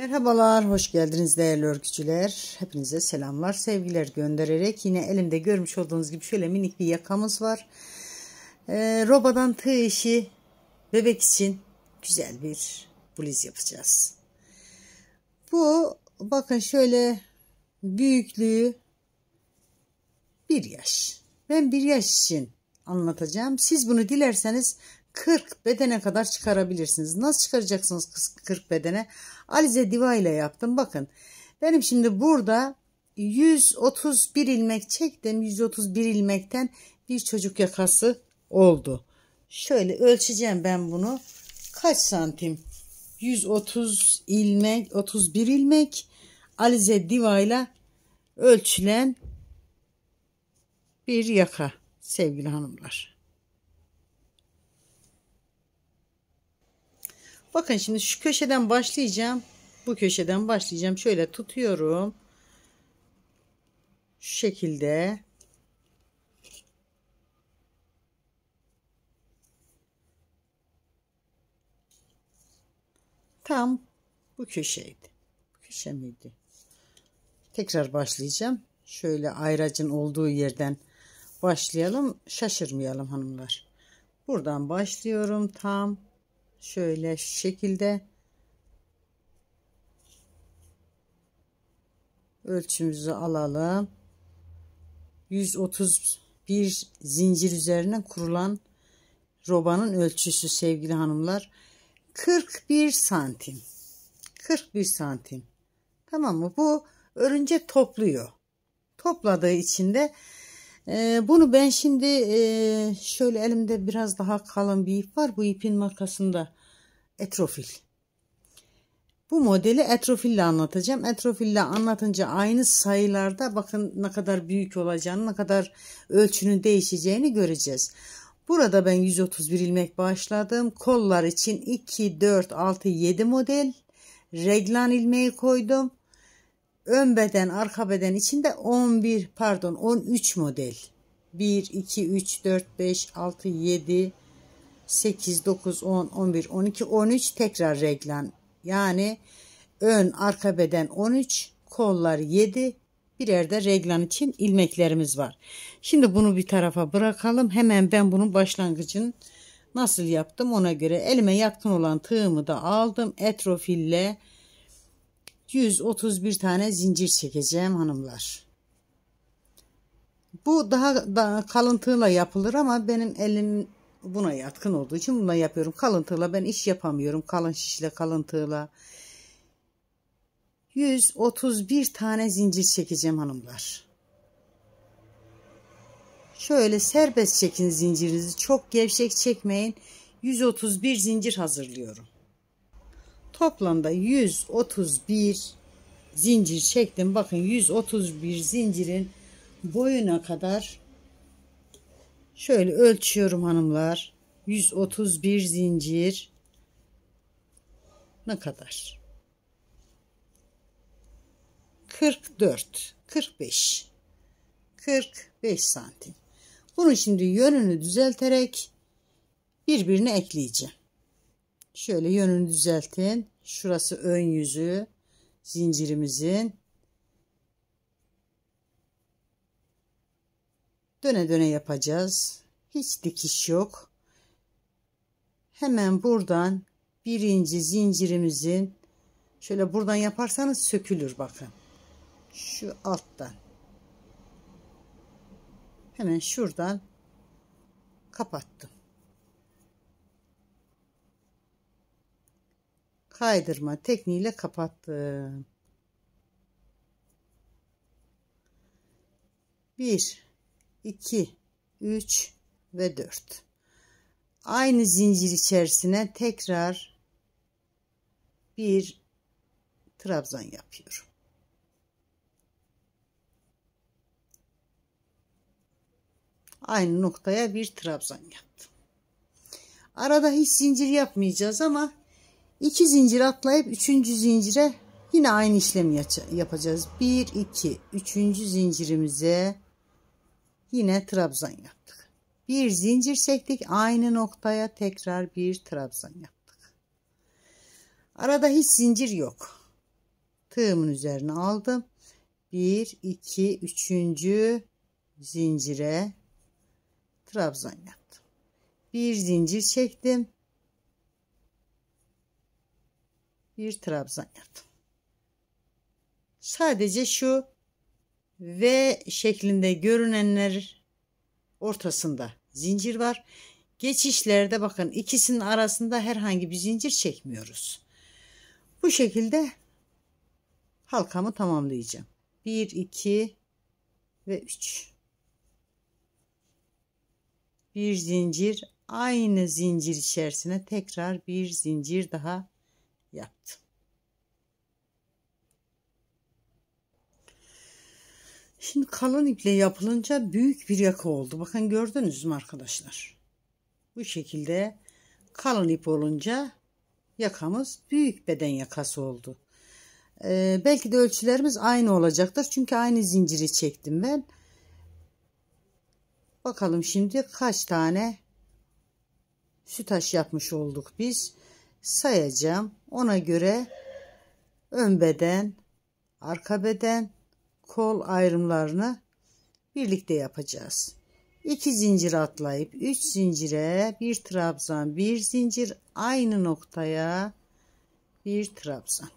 Merhabalar, hoş geldiniz değerli örgücüler. Hepinize selamlar, sevgiler göndererek yine elimde görmüş olduğunuz gibi şöyle minik bir yakamız var. Ee, robadan tığ işi bebek için güzel bir bluz yapacağız. Bu bakın şöyle büyüklüğü bir yaş. Ben bir yaş için anlatacağım. Siz bunu dilerseniz 40 bedene kadar çıkarabilirsiniz. Nasıl çıkaracaksınız 40 bedene? Alize diva ile yaptım. Bakın benim şimdi burada 131 ilmek çektim. 131 ilmekten bir çocuk yakası oldu. Şöyle ölçeceğim ben bunu. Kaç santim? 130 ilmek, 31 ilmek alize diva ile ölçülen bir yaka sevgili hanımlar. Bakın şimdi şu köşeden başlayacağım. Bu köşeden başlayacağım. Şöyle tutuyorum. Şu şekilde. Tam bu köşeydi. Bu köşe miydi? Tekrar başlayacağım. Şöyle ayracın olduğu yerden başlayalım. Şaşırmayalım hanımlar. Buradan başlıyorum tam şöyle şekilde ölçümüzü alalım 131 zincir üzerine kurulan robanın ölçüsü sevgili hanımlar 41 santim 41 santim tamam mı bu örünce topluyor topladığı içinde e, bunu ben şimdi e, şöyle elimde biraz daha kalın bir ip var bu ipin makasında etrofil. Bu modeli etrofille anlatacağım. Etrofille anlatınca aynı sayılarda bakın ne kadar büyük olacağını, ne kadar ölçünün değişeceğini göreceğiz. Burada ben 131 ilmek başladım. Kollar için 2, 4, 6, 7 model reglan ilmeği koydum. Ön beden, arka beden içinde 11 pardon 13 model. 1, 2, 3, 4, 5, 6, 7, 8, 9, 10, 11, 12, 13 tekrar reglan. Yani ön arka beden 13, kollar 7, birer de reglan için ilmeklerimiz var. Şimdi bunu bir tarafa bırakalım. Hemen ben bunun başlangıcını nasıl yaptım ona göre elime yakın olan tığımı da aldım. Etrofille 131 tane zincir çekeceğim hanımlar. Bu daha, daha kalın tığla yapılır ama benim elim buna yatkın olduğu için bundan yapıyorum. kalıntıyla ben iş yapamıyorum. Kalın şişle kalıntıyla 131 tane zincir çekeceğim hanımlar. Şöyle serbest çekin zincirinizi. Çok gevşek çekmeyin. 131 zincir hazırlıyorum. Toplamda 131 zincir çektim. Bakın 131 zincirin boyuna kadar Şöyle ölçüyorum hanımlar. 131 zincir ne kadar? 44, 45, 45 santim. Bunu şimdi yönünü düzelterek birbirine ekleyeceğim. Şöyle yönünü düzeltin. Şurası ön yüzü zincirimizin. Döne döne yapacağız. Hiç dikiş yok. Hemen buradan birinci zincirimizin şöyle buradan yaparsanız sökülür bakın. Şu alttan. Hemen şuradan kapattım. Kaydırma tekniğiyle kapattım. 1 2, 3 ve 4. Aynı zincir içerisine tekrar bir trabzan yapıyorum. Aynı noktaya bir trabzan yaptım. Arada hiç zincir yapmayacağız ama iki zincir atlayıp üçüncü zincire yine aynı işlemi yapacağız. Bir, iki, üçüncü zincirimize Yine trabzan yaptık. Bir zincir çektik. Aynı noktaya tekrar bir trabzan yaptık. Arada hiç zincir yok. Tığımın üzerine aldım. 1, 2, 3. zincire trabzan yaptım. Bir zincir çektim. Bir trabzan yaptım. Sadece şu V şeklinde görünenler ortasında zincir var. Geçişlerde bakın ikisinin arasında herhangi bir zincir çekmiyoruz. Bu şekilde halkamı tamamlayacağım. 1, 2 ve 3. Bir zincir aynı zincir içerisine tekrar bir zincir daha yaptım. Şimdi kalın iple yapılınca büyük bir yaka oldu. Bakın gördünüz mü arkadaşlar? Bu şekilde kalın ip olunca yakamız büyük beden yakası oldu. Ee, belki de ölçülerimiz aynı olacaktır. Çünkü aynı zinciri çektim ben. Bakalım şimdi kaç tane sütaş yapmış olduk biz. Sayacağım. Ona göre ön beden, arka beden, kol ayrımlarını birlikte yapacağız. 2 zincir atlayıp 3 zincire bir trabzan bir zincir aynı noktaya bir trabzan.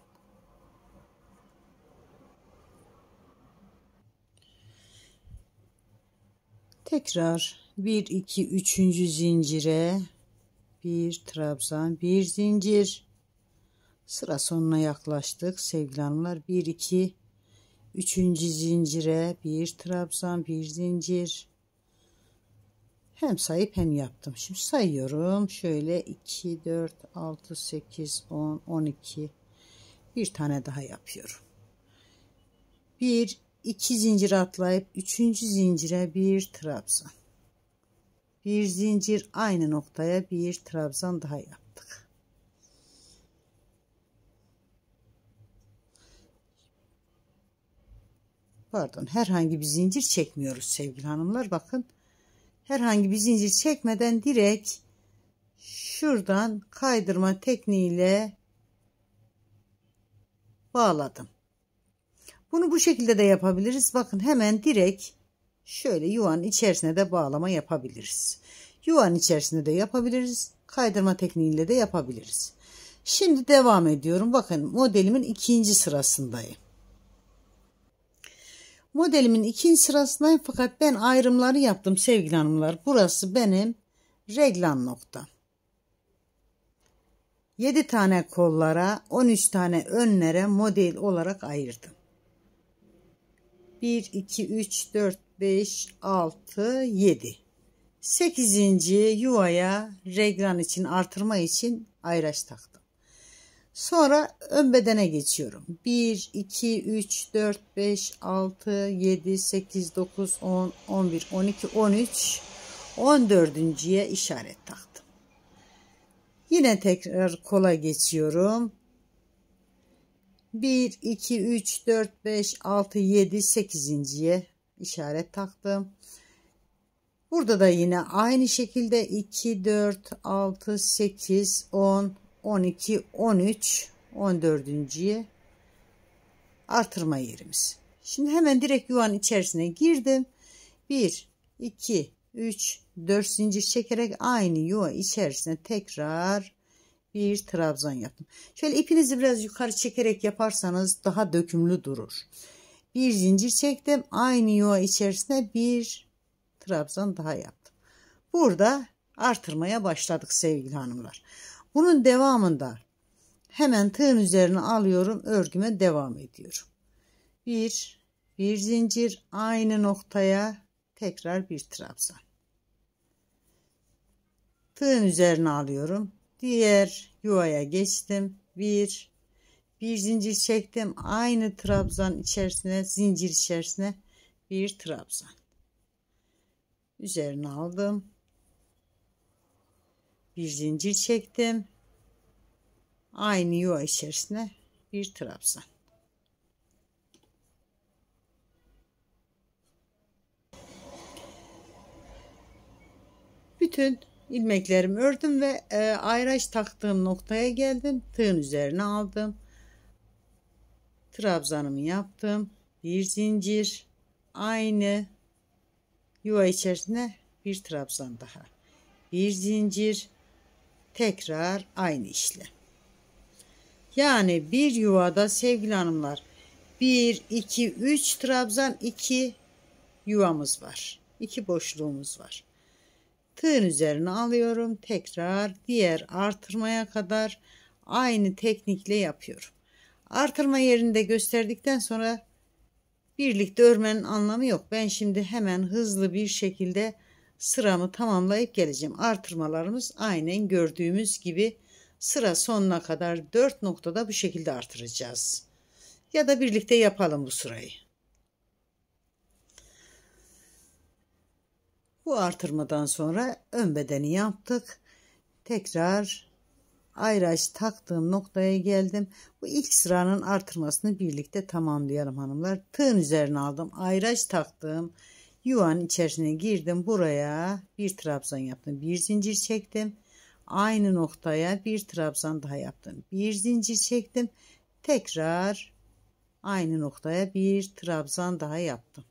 Tekrar 1 2 3. zincire bir trabzan bir zincir sıra sonuna yaklaştık sevgili hanımlar 1 2 Üçüncü zincire bir trabzan bir zincir. Hem sayıp hem yaptım. Şimdi sayıyorum. Şöyle 2, 4, 6, 8, 10, 12. Bir tane daha yapıyorum. Bir, iki zincir atlayıp üçüncü zincire bir trabzan. Bir zincir aynı noktaya bir trabzan daha yaptık. pardon herhangi bir zincir çekmiyoruz sevgili hanımlar bakın herhangi bir zincir çekmeden direkt şuradan kaydırma tekniğiyle bağladım bunu bu şekilde de yapabiliriz bakın hemen direkt şöyle yuvanın içerisine de bağlama yapabiliriz yuvanın içerisinde de yapabiliriz kaydırma tekniğiyle de yapabiliriz şimdi devam ediyorum bakın modelimin ikinci sırasındayım Modelimin ikinci sırasındayım fakat ben ayrımları yaptım sevgili hanımlar. Burası benim reglan nokta. 7 tane kollara 13 tane önlere model olarak ayırdım. 1, 2, 3, 4, 5, 6, 7. 8. yuvaya reglan için artırma için ayraç taktım. Sonra ön bedene geçiyorum. 1, 2, 3, 4, 5, 6, 7, 8, 9, 10, 11, 12, 13, 14.ye işaret taktım. Yine tekrar kola geçiyorum. 1, 2, 3, 4, 5, 6, 7, 8.ye işaret taktım. Burada da yine aynı şekilde 2, 4, 6, 8, 10, 12, 13, 14.ye artırma yerimiz. Şimdi hemen direkt yuvanın içerisine girdim. 1, 2, 3, 4 zincir çekerek aynı yuva içerisine tekrar bir trabzan yaptım. Şöyle ipinizi biraz yukarı çekerek yaparsanız daha dökümlü durur. Bir zincir çektim. Aynı yuva içerisine bir trabzan daha yaptım. Burada artırmaya başladık sevgili hanımlar. Bunun devamında hemen tığın üzerine alıyorum. Örgüme devam ediyorum. Bir, bir zincir aynı noktaya tekrar bir trabzan. Tığın üzerine alıyorum. Diğer yuvaya geçtim. Bir, bir zincir çektim. Aynı trabzan içerisine, zincir içerisine bir trabzan. Üzerine aldım bir zincir çektim. Aynı yuva içerisine bir trabzan. Bütün ilmeklerimi ördüm ve e, ayraç taktığım noktaya geldim. Tığın üzerine aldım. Trabzanımı yaptım. Bir zincir. Aynı yuva içerisine bir trabzan daha. Bir zincir. Tekrar aynı işlem. Yani bir yuvada sevgili hanımlar 1, 2, 3 trabzan 2 yuvamız var. 2 boşluğumuz var. Tığın üzerine alıyorum. Tekrar diğer artırmaya kadar aynı teknikle yapıyorum. Artırma yerinde gösterdikten sonra birlikte örmenin anlamı yok. Ben şimdi hemen hızlı bir şekilde sıramı tamamlayıp geleceğim. Artırmalarımız aynen gördüğümüz gibi sıra sonuna kadar 4 noktada bu şekilde artıracağız. Ya da birlikte yapalım bu sırayı. Bu artırmadan sonra ön bedeni yaptık. Tekrar ayraç taktığım noktaya geldim. Bu ilk sıranın artırmasını birlikte tamamlayalım hanımlar. Tığın üzerine aldım. Ayraç taktığım Yuvan içerisine girdim buraya bir trabzan yaptım. Bir zincir çektim. Aynı noktaya bir trabzan daha yaptım. Bir zincir çektim. Tekrar aynı noktaya bir trabzan daha yaptım.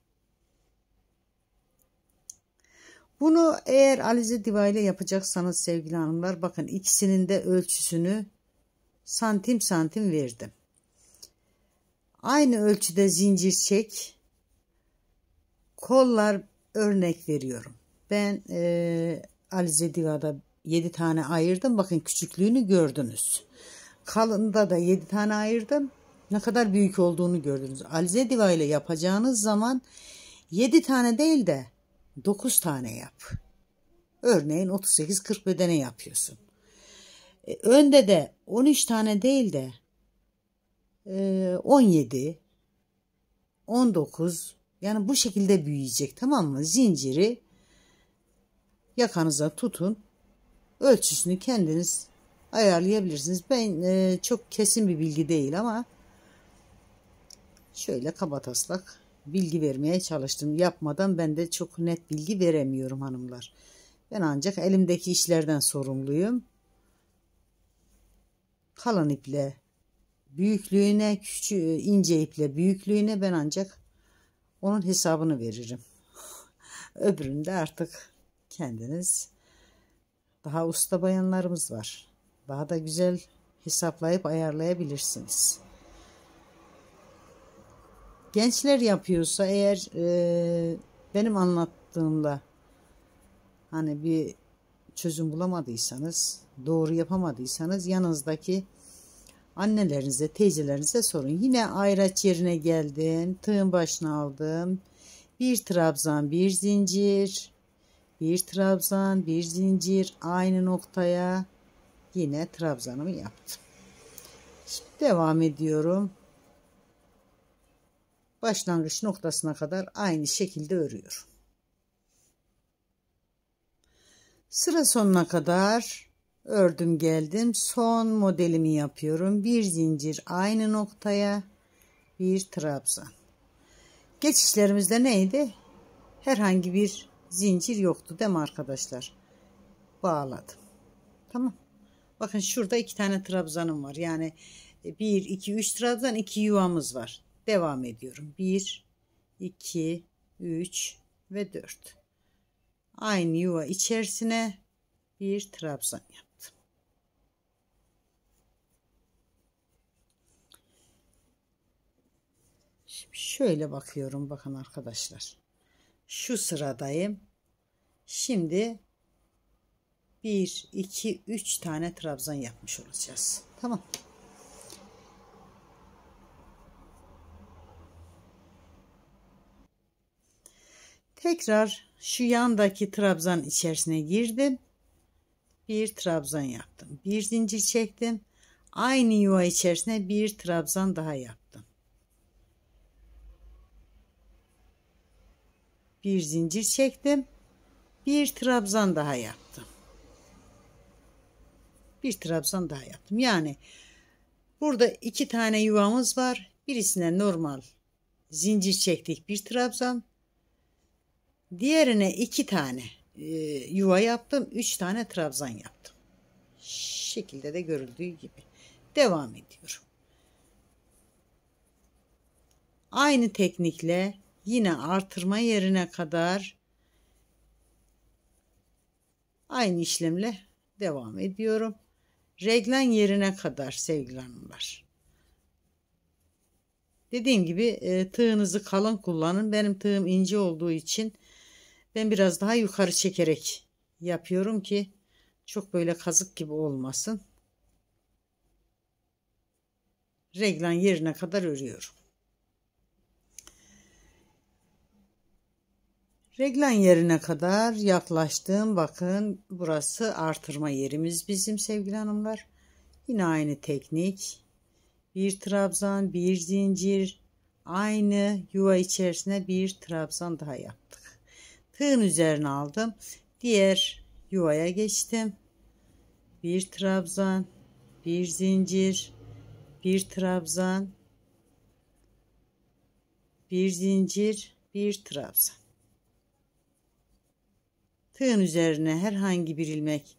Bunu eğer alize diva ile yapacaksanız sevgili hanımlar bakın ikisinin de ölçüsünü santim santim verdim. Aynı ölçüde zincir çek kollar örnek veriyorum. Ben e, Alize Diva'da 7 tane ayırdım. Bakın küçüklüğünü gördünüz. Kalında da 7 tane ayırdım. Ne kadar büyük olduğunu gördünüz. Alize Diva ile yapacağınız zaman 7 tane değil de 9 tane yap. Örneğin 38-40 bedene yapıyorsun. E, önde de 13 tane değil de e, 17, 19, yani bu şekilde büyüyecek tamam mı? Zinciri yakanıza tutun. Ölçüsünü kendiniz ayarlayabilirsiniz. Ben e, çok kesin bir bilgi değil ama şöyle kabataslak bilgi vermeye çalıştım. Yapmadan ben de çok net bilgi veremiyorum hanımlar. Ben ancak elimdeki işlerden sorumluyum. Kalan iple büyüklüğüne, küçük ince iple büyüklüğüne ben ancak onun hesabını veririm. Öbüründe artık kendiniz daha usta bayanlarımız var. Daha da güzel hesaplayıp ayarlayabilirsiniz. Gençler yapıyorsa eğer e, benim anlattığımla hani bir çözüm bulamadıysanız, doğru yapamadıysanız yanınızdaki annelerinize, teyzelerinize sorun. Yine ayraç yerine geldim. Tığın başına aldım. Bir trabzan, bir zincir. Bir trabzan, bir zincir. Aynı noktaya yine trabzanımı yaptım. Şimdi devam ediyorum. Başlangıç noktasına kadar aynı şekilde örüyorum. Sıra sonuna kadar ördüm geldim son modelimi yapıyorum bir zincir aynı noktaya bir trabzan geçişlerimizde neydi herhangi bir zincir yoktu değil mi arkadaşlar bağladım tamam bakın şurada iki tane trabzanım var yani 1 2 3 trabzan 2 yuvamız var devam ediyorum 1 2 3 ve 4 aynı yuva içerisine bir trabzan yap şöyle bakıyorum bakın arkadaşlar. Şu sıradayım. Şimdi 1, 2, 3 tane trabzan yapmış olacağız. Tamam. Tekrar şu yandaki trabzan içerisine girdim. Bir trabzan yaptım. Bir zincir çektim. Aynı yuva içerisine bir trabzan daha yaptım. bir zincir çektim. Bir trabzan daha yaptım. Bir trabzan daha yaptım. Yani burada iki tane yuvamız var. Birisine normal zincir çektik bir trabzan. Diğerine iki tane e, yuva yaptım. Üç tane trabzan yaptım. Şekilde de görüldüğü gibi. Devam ediyorum. Aynı teknikle yine artırma yerine kadar aynı işlemle devam ediyorum. Reglen yerine kadar sevgili hanımlar. Dediğim gibi e, tığınızı kalın kullanın. Benim tığım ince olduğu için ben biraz daha yukarı çekerek yapıyorum ki çok böyle kazık gibi olmasın. Reglan yerine kadar örüyorum. Reglan yerine kadar yaklaştım. Bakın burası artırma yerimiz bizim sevgili hanımlar. Yine aynı teknik. Bir trabzan, bir zincir. Aynı yuva içerisine bir trabzan daha yaptık. Tığın üzerine aldım. Diğer yuvaya geçtim. Bir trabzan, bir zincir, bir trabzan, bir zincir, bir trabzan tığın üzerine herhangi bir ilmek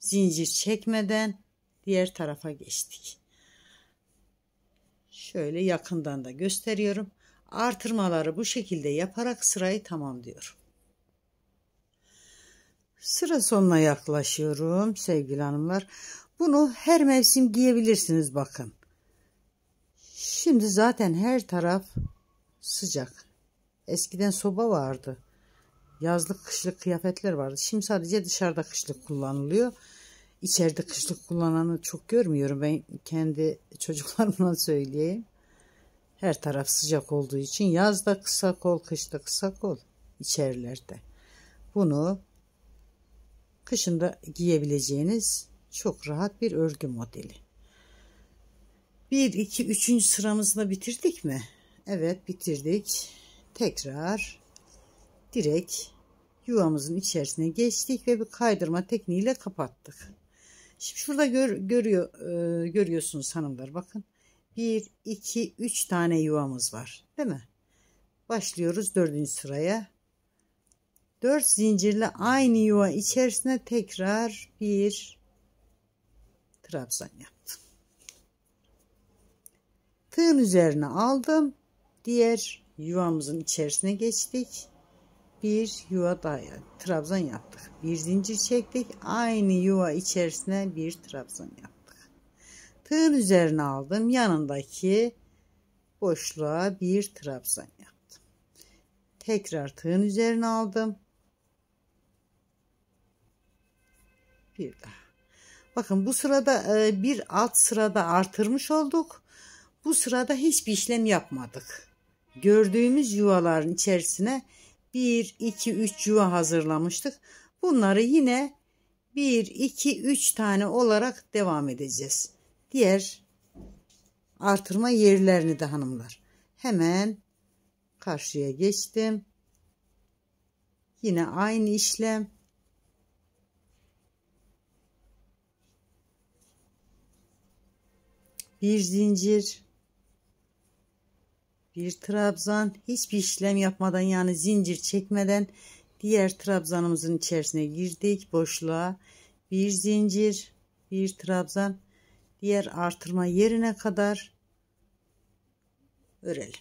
zincir çekmeden diğer tarafa geçtik. Şöyle yakından da gösteriyorum. Artırmaları bu şekilde yaparak sırayı tamamlıyorum. Sıra sonuna yaklaşıyorum sevgili hanımlar. Bunu her mevsim giyebilirsiniz bakın. Şimdi zaten her taraf sıcak. Eskiden soba vardı yazlık kışlık kıyafetler vardı. Şimdi sadece dışarıda kışlık kullanılıyor. İçeride kışlık kullananı çok görmüyorum. Ben kendi çocuklarıma söyleyeyim. Her taraf sıcak olduğu için yazda kısa kol, kışta kısa kol içerilerde. Bunu kışında giyebileceğiniz çok rahat bir örgü modeli. 1, 2, 3. sıramızda bitirdik mi? Evet bitirdik. Tekrar direkt yuvamızın içerisine geçtik ve bir kaydırma tekniğiyle kapattık. Şimdi şurada gör, görüyor, e, görüyorsunuz hanımlar bakın. 1, 2, 3 tane yuvamız var. Değil mi? Başlıyoruz 4. sıraya. 4 zincirle aynı yuva içerisine tekrar bir trabzan yaptım. Tığın üzerine aldım. Diğer yuvamızın içerisine geçtik bir yuva daha trabzan yaptık. Bir zincir çektik. Aynı yuva içerisine bir trabzan yaptık. Tığın üzerine aldım. Yanındaki boşluğa bir trabzan yaptım. Tekrar tığın üzerine aldım. Bir daha. Bakın bu sırada e, bir alt sırada artırmış olduk. Bu sırada hiçbir işlem yapmadık. Gördüğümüz yuvaların içerisine 1, 2, 3 yuva hazırlamıştık. Bunları yine 1, 2, 3 tane olarak devam edeceğiz. Diğer artırma yerlerini de hanımlar. Hemen karşıya geçtim. Yine aynı işlem. Bir zincir bir trabzan hiçbir işlem yapmadan yani zincir çekmeden diğer trabzanımızın içerisine girdik boşluğa bir zincir bir trabzan diğer artırma yerine kadar örelim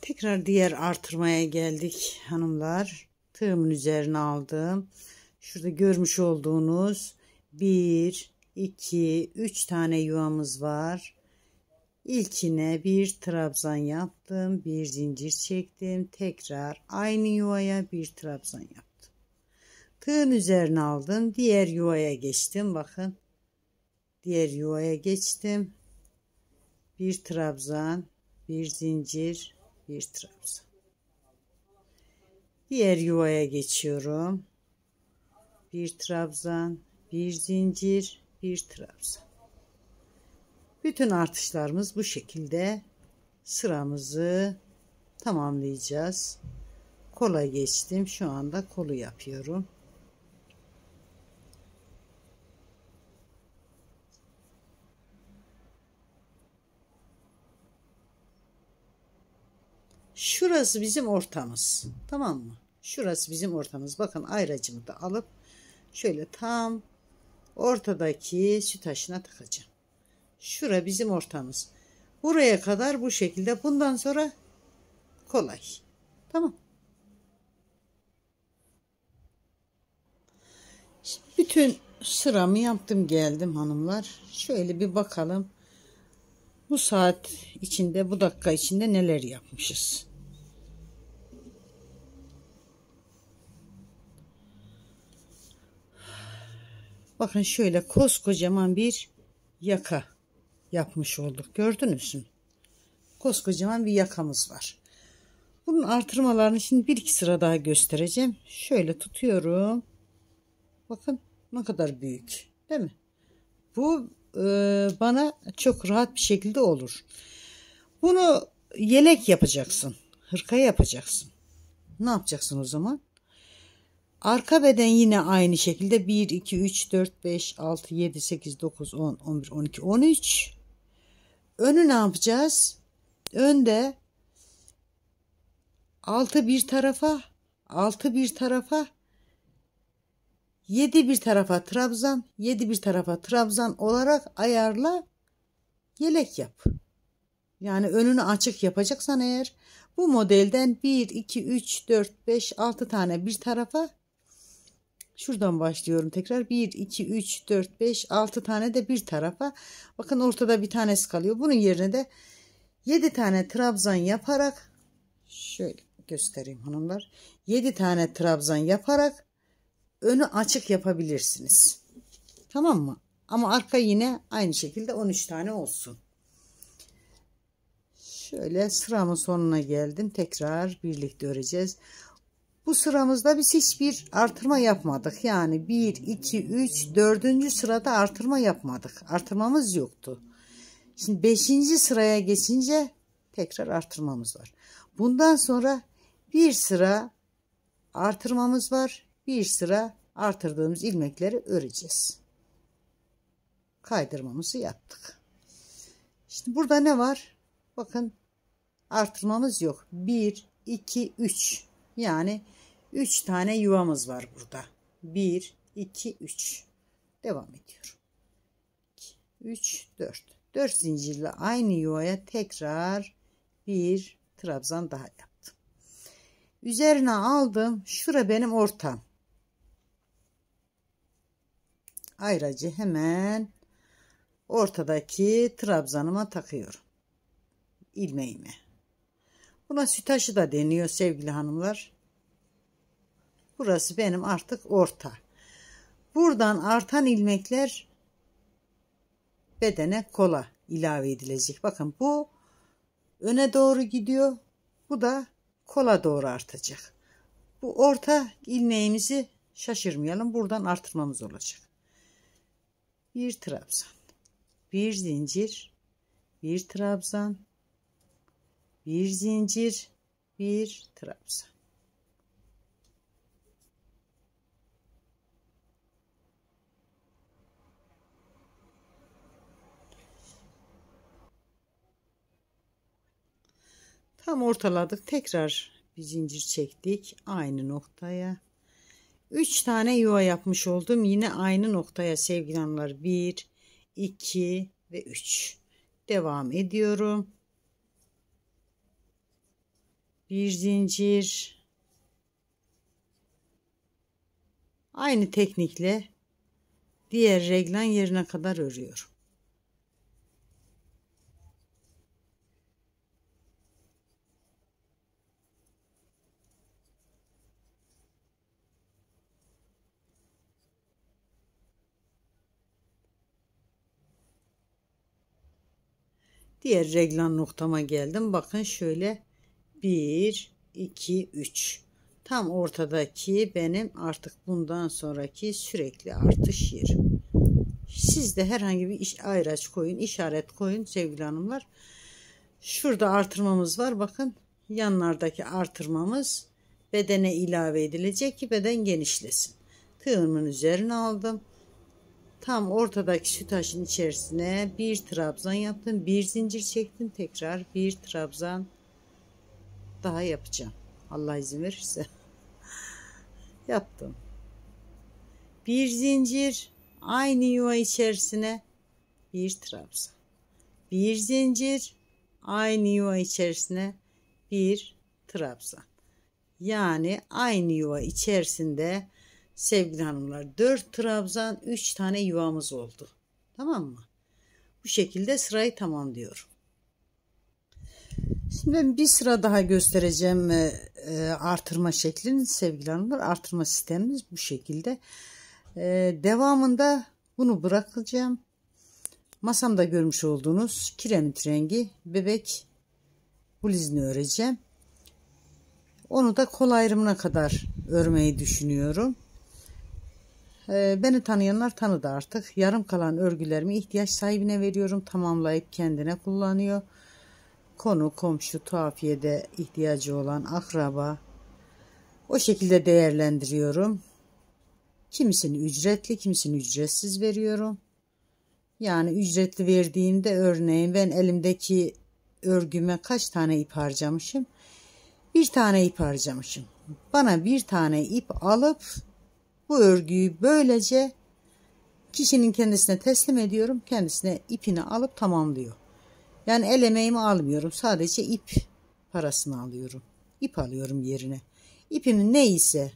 tekrar diğer artırmaya geldik hanımlar tığımın üzerine aldım şurada görmüş olduğunuz 1 2 3 tane yuvamız var İlkine bir trabzan yaptım, bir zincir çektim, tekrar aynı yuvaya bir trabzan yaptım. Tığın üzerine aldım, diğer yuvaya geçtim. Bakın, diğer yuvaya geçtim. Bir trabzan, bir zincir, bir trabzan. Diğer yuvaya geçiyorum. Bir trabzan, bir zincir, bir trabzan. Bütün artışlarımız bu şekilde sıramızı tamamlayacağız. Kola geçtim. Şu anda kolu yapıyorum. Şurası bizim ortamız. Tamam mı? Şurası bizim ortamız. Bakın ayracımı da alıp şöyle tam ortadaki sütaşına takacağım. Şura bizim ortamız. Buraya kadar bu şekilde. Bundan sonra kolay. Tamam. Şimdi bütün sıramı yaptım geldim hanımlar. Şöyle bir bakalım. Bu saat içinde, bu dakika içinde neler yapmışız? Bakın şöyle koskocaman bir yaka yapmış olduk. Gördünüz mü? Koskocaman bir yakamız var. Bunun artırmalarını şimdi bir iki sıra daha göstereceğim. Şöyle tutuyorum. Bakın ne kadar büyük. Değil mi? Bu e, bana çok rahat bir şekilde olur. Bunu yelek yapacaksın. Hırka yapacaksın. Ne yapacaksın o zaman? Arka beden yine aynı şekilde 1, 2, 3, 4, 5, 6, 7, 8, 9, 10, 11, 12, 13 önü ne yapacağız? Önde 6 bir tarafa, 6 bir tarafa, 7 bir tarafa trabzan, 7 bir tarafa trabzan olarak ayarla yelek yap. Yani önünü açık yapacaksan eğer bu modelden 1, 2, 3, 4, 5, 6 tane bir tarafa Şuradan başlıyorum tekrar. 1, 2, 3, 4, 5, 6 tane de bir tarafa. Bakın ortada bir tanesi kalıyor. Bunun yerine de 7 tane trabzan yaparak şöyle göstereyim hanımlar. 7 tane trabzan yaparak önü açık yapabilirsiniz. Tamam mı? Ama arka yine aynı şekilde 13 tane olsun. Şöyle sıramın sonuna geldim. Tekrar birlikte öreceğiz. Bu sıramızda biz hiçbir artırma yapmadık. Yani 1, 2, 3, 4. sırada artırma yapmadık. Artırmamız yoktu. Şimdi 5. sıraya geçince tekrar artırmamız var. Bundan sonra bir sıra artırmamız var. Bir sıra artırdığımız ilmekleri öreceğiz. Kaydırmamızı yaptık. Şimdi burada ne var? Bakın artırmamız yok. 1, 2, 3. Yani 3 tane yuvamız var burada. 1, 2, 3. Devam ediyorum. 2, 3, 4. 4 zincirle aynı yuvaya tekrar bir trabzan daha yaptım. Üzerine aldım. Şura benim ortam. Ayracı hemen ortadaki trabzanıma takıyorum. İlmeğimi. Buna sitaşı da deniyor sevgili hanımlar. Burası benim artık orta. Buradan artan ilmekler bedene kola ilave edilecek. Bakın bu öne doğru gidiyor. Bu da kola doğru artacak. Bu orta ilmeğimizi şaşırmayalım. Buradan artırmamız olacak. Bir trabzan, bir zincir, bir trabzan, bir zincir, bir trabzan. Tam ortaladık. Tekrar bir zincir çektik. Aynı noktaya. 3 tane yuva yapmış oldum. Yine aynı noktaya sevgili hanımlar. 1, 2 ve 3. Devam ediyorum bir zincir aynı teknikle diğer reglan yerine kadar örüyorum. Diğer reglan noktama geldim. Bakın şöyle 1, 2, 3. Tam ortadaki benim artık bundan sonraki sürekli artış yeri. Siz de herhangi bir iş, ayraç koyun, işaret koyun sevgili hanımlar. Şurada artırmamız var. Bakın yanlardaki artırmamız bedene ilave edilecek ki beden genişlesin. Tığımın üzerine aldım. Tam ortadaki şu taşın içerisine bir trabzan yaptım. Bir zincir çektim. Tekrar bir trabzan daha yapacağım. Allah izin verirse. Yaptım. Bir zincir aynı yuva içerisine bir trabzan. Bir zincir aynı yuva içerisine bir trabzan. Yani aynı yuva içerisinde sevgili hanımlar 4 trabzan 3 tane yuvamız oldu. Tamam mı? Bu şekilde sırayı tamamlıyorum. Şimdi ben bir sıra daha göstereceğim e, e artırma şeklini sevgili hanımlar. Artırma sistemimiz bu şekilde. E, devamında bunu bırakacağım. Masamda görmüş olduğunuz kiremit rengi bebek blizini öreceğim. Onu da kol ayrımına kadar örmeyi düşünüyorum. E, beni tanıyanlar tanıdı artık. Yarım kalan örgülerimi ihtiyaç sahibine veriyorum. Tamamlayıp kendine kullanıyor konu, komşu, tuhafiyede ihtiyacı olan akraba o şekilde değerlendiriyorum. Kimisini ücretli, kimisini ücretsiz veriyorum. Yani ücretli verdiğimde örneğin ben elimdeki örgüme kaç tane ip harcamışım? Bir tane ip harcamışım. Bana bir tane ip alıp bu örgüyü böylece kişinin kendisine teslim ediyorum. Kendisine ipini alıp tamamlıyor. Yani el emeğimi almıyorum. Sadece ip parasını alıyorum. İp alıyorum yerine. İpimin neyse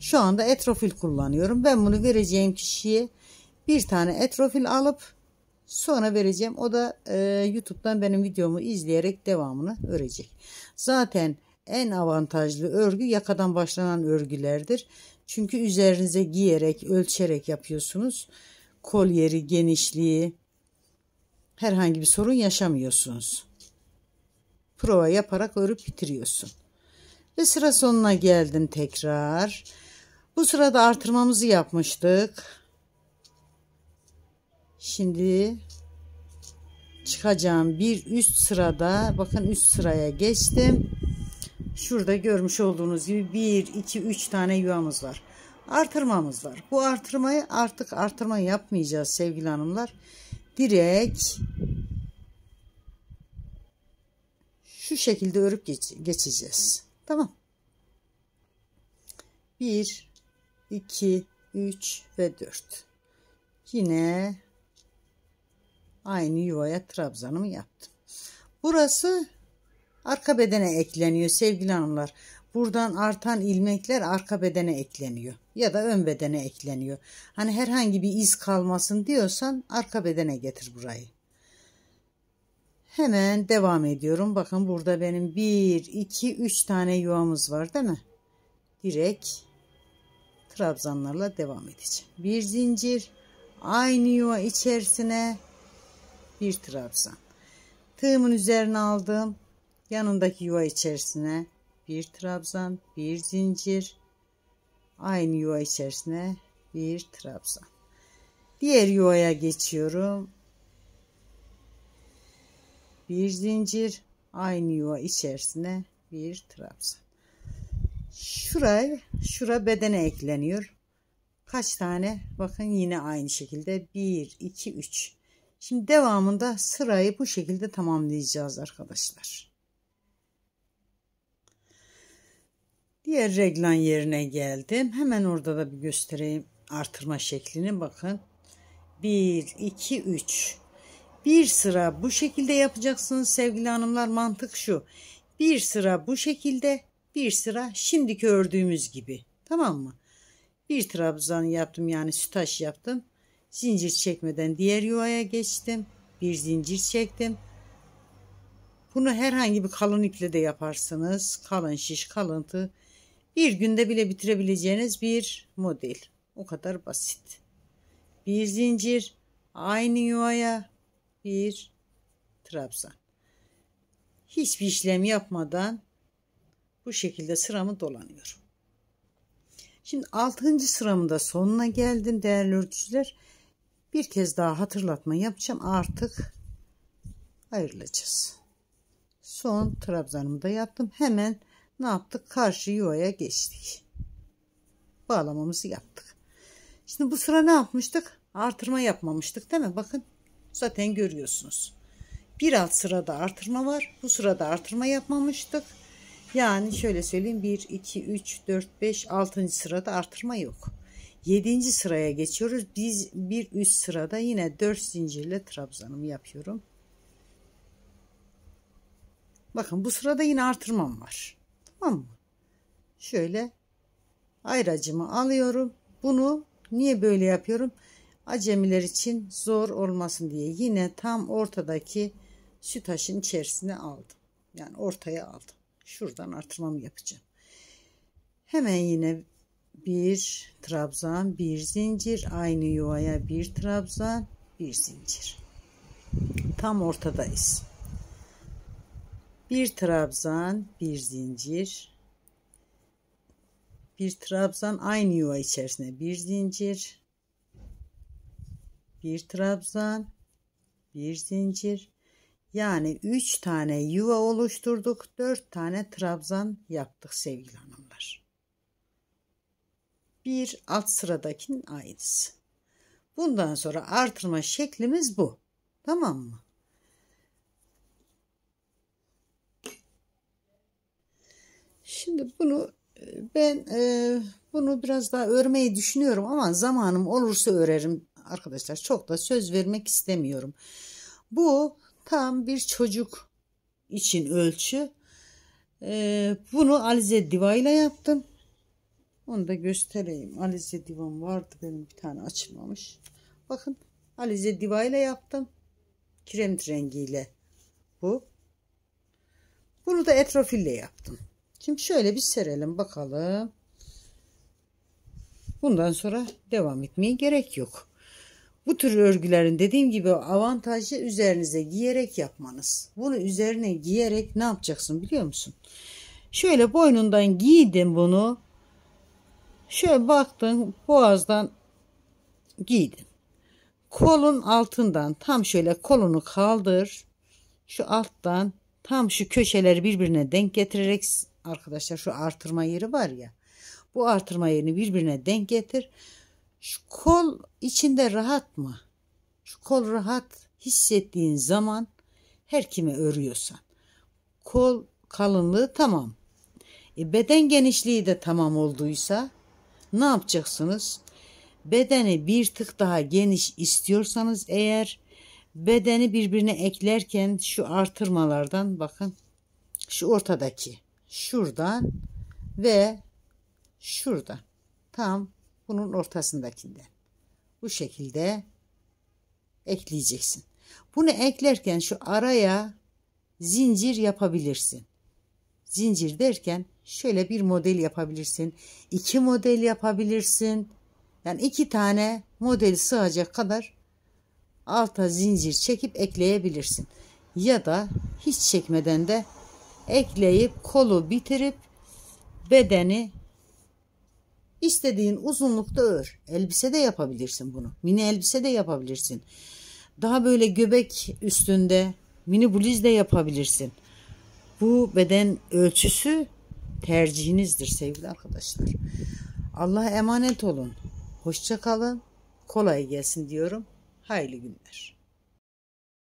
şu anda etrofil kullanıyorum. Ben bunu vereceğim kişiye bir tane etrofil alıp sonra vereceğim. O da e, YouTube'dan benim videomu izleyerek devamını örecek. Zaten en avantajlı örgü yakadan başlanan örgülerdir. Çünkü üzerinize giyerek, ölçerek yapıyorsunuz. Kolyeri, genişliği, herhangi bir sorun yaşamıyorsunuz. Prova yaparak örüp bitiriyorsun. Ve sıra sonuna geldim tekrar. Bu sırada artırmamızı yapmıştık. Şimdi çıkacağım bir üst sırada bakın üst sıraya geçtim. Şurada görmüş olduğunuz gibi 1 2 3 tane yuvamız var. Artırmamız var. Bu artırmayı artık artırma yapmayacağız sevgili hanımlar direkt şu şekilde örüp geç geçeceğiz. Tamam. 1 2 3 ve 4. Yine aynı yuvaya trabzanımı yaptım. Burası arka bedene ekleniyor sevgili hanımlar. Buradan artan ilmekler arka bedene ekleniyor ya da ön bedene ekleniyor. Hani herhangi bir iz kalmasın diyorsan arka bedene getir burayı. Hemen devam ediyorum. Bakın burada benim 1, 2, 3 tane yuvamız var değil mi? Direkt trabzanlarla devam edeceğim. Bir zincir aynı yuva içerisine bir trabzan. Tığımın üzerine aldım. Yanındaki yuva içerisine bir trabzan, bir zincir, aynı yuva içerisine bir trabzan. Diğer yuvaya geçiyorum. Bir zincir aynı yuva içerisine bir trabzan. Şuraya şura bedene ekleniyor. Kaç tane? Bakın yine aynı şekilde 1 2 3. Şimdi devamında sırayı bu şekilde tamamlayacağız arkadaşlar. Diğer reglan yerine geldim. Hemen orada da bir göstereyim artırma şeklini bakın. 1, 2, 3. Bir sıra bu şekilde yapacaksınız sevgili hanımlar. Mantık şu. Bir sıra bu şekilde, bir sıra şimdiki ördüğümüz gibi. Tamam mı? Bir trabzan yaptım yani sütaş yaptım. Zincir çekmeden diğer yuvaya geçtim. Bir zincir çektim. Bunu herhangi bir kalın iple de yaparsınız. Kalın şiş, kalıntı bir günde bile bitirebileceğiniz bir model. O kadar basit. Bir zincir, aynı yuvaya bir trabzan. Hiçbir işlem yapmadan bu şekilde sıramı dolanıyorum. Şimdi 6. sıramın da sonuna geldim değerli örgücüler. Bir kez daha hatırlatma yapacağım. Artık ayrılacağız. Son trabzanımı da yaptım. Hemen ne yaptık? Karşı yuvaya geçtik. Bağlamamızı yaptık. Şimdi bu sıra ne yapmıştık? Artırma yapmamıştık değil mi? Bakın zaten görüyorsunuz. Bir alt sırada artırma var. Bu sırada artırma yapmamıştık. Yani şöyle söyleyeyim 1, 2, 3, 4, 5, 6. sırada artırma yok. 7. sıraya geçiyoruz. Biz bir üst sırada yine 4 zincirle trabzanımı yapıyorum. Bakın bu sırada yine artırmam var. Tamam mı? Şöyle ayracımı alıyorum. Bunu niye böyle yapıyorum? Acemiler için zor olmasın diye yine tam ortadaki sütaşın içerisine aldım. Yani ortaya aldım. Şuradan artırmamı yapacağım. Hemen yine bir trabzan, bir zincir, aynı yuvaya bir trabzan, bir zincir. Tam ortadayız bir trabzan, bir zincir. Bir trabzan aynı yuva içerisinde, bir zincir. Bir trabzan, bir zincir. Yani 3 tane yuva oluşturduk. 4 tane trabzan yaptık sevgili hanımlar. Bir alt sıradakinin aynısı. Bundan sonra artırma şeklimiz bu. Tamam mı? Şimdi bunu e, ben e, bunu biraz daha örmeyi düşünüyorum ama zamanım olursa örerim arkadaşlar. Çok da söz vermek istemiyorum. Bu tam bir çocuk için ölçü. E, bunu Alize Diva ile yaptım. Onu da göstereyim. Alize Divan vardı benim bir tane açılmamış. Bakın Alize Diva ile yaptım. Kiremit rengiyle bu. Bunu da etrofille yaptım. Şimdi şöyle bir serelim bakalım. Bundan sonra devam etmeye gerek yok. Bu tür örgülerin dediğim gibi avantajı üzerinize giyerek yapmanız. Bunu üzerine giyerek ne yapacaksın biliyor musun? Şöyle boynundan giydin bunu. Şöyle baktın boğazdan giydin. Kolun altından tam şöyle kolunu kaldır. Şu alttan tam şu köşeleri birbirine denk getirerek arkadaşlar şu artırma yeri var ya bu artırma yerini birbirine denk getir. Şu kol içinde rahat mı? Şu kol rahat hissettiğin zaman her kimi örüyorsan. Kol kalınlığı tamam. E beden genişliği de tamam olduysa ne yapacaksınız? Bedeni bir tık daha geniş istiyorsanız eğer bedeni birbirine eklerken şu artırmalardan bakın şu ortadaki şuradan ve şuradan. Tam bunun ortasındakinden. Bu şekilde ekleyeceksin. Bunu eklerken şu araya zincir yapabilirsin. Zincir derken şöyle bir model yapabilirsin. iki model yapabilirsin. Yani iki tane model sığacak kadar alta zincir çekip ekleyebilirsin. Ya da hiç çekmeden de ekleyip kolu bitirip bedeni istediğin uzunlukta ör. Elbise de yapabilirsin bunu. Mini elbise de yapabilirsin. Daha böyle göbek üstünde mini bluz de yapabilirsin. Bu beden ölçüsü tercihinizdir sevgili arkadaşlar. Allah'a emanet olun. Hoşça kalın. Kolay gelsin diyorum. Hayırlı günler.